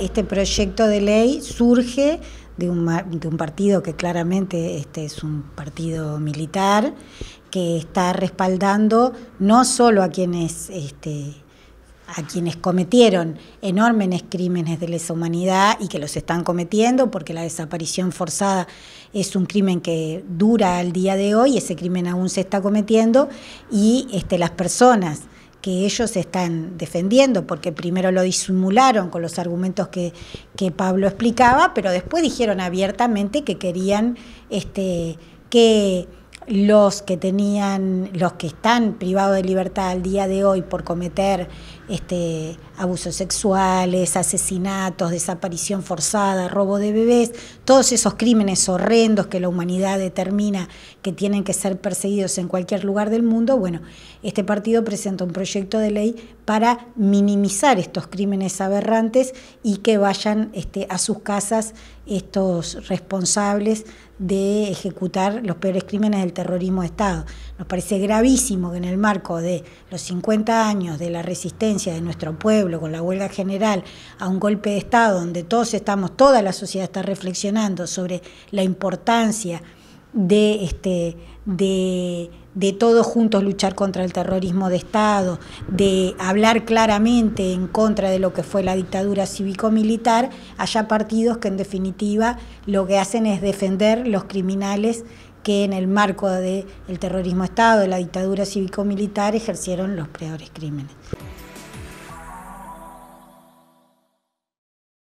Este proyecto de ley surge de un, partido que claramente este es un partido militar, que está respaldando no solo a quienes este, a quienes cometieron enormes crímenes de lesa humanidad y que los están cometiendo, porque la desaparición forzada es un crimen que dura al día de hoy, ese crimen aún se está cometiendo, y este, las personas que ellos están defendiendo, porque primero lo disimularon con los argumentos que, que Pablo explicaba, pero después dijeron abiertamente que querían este, que los que tenían, los que están privados de libertad al día de hoy por cometer este, abusos sexuales, asesinatos, desaparición forzada, robo de bebés, todos esos crímenes horrendos que la humanidad determina que tienen que ser perseguidos en cualquier lugar del mundo, bueno, este partido presenta un proyecto de ley para minimizar estos crímenes aberrantes y que vayan este, a sus casas estos responsables de ejecutar los peores crímenes del territorio terrorismo de Estado. Nos parece gravísimo que en el marco de los 50 años de la resistencia de nuestro pueblo con la huelga general a un golpe de Estado donde todos estamos, toda la sociedad está reflexionando sobre la importancia de, este, de, todos juntos luchar contra el terrorismo de Estado, de hablar claramente en contra de lo que fue la dictadura cívico-militar, haya partidos que en definitiva lo que hacen es defender los criminales que en el marco del de terrorismo Estado, de la dictadura cívico-militar, ejercieron los peores crímenes.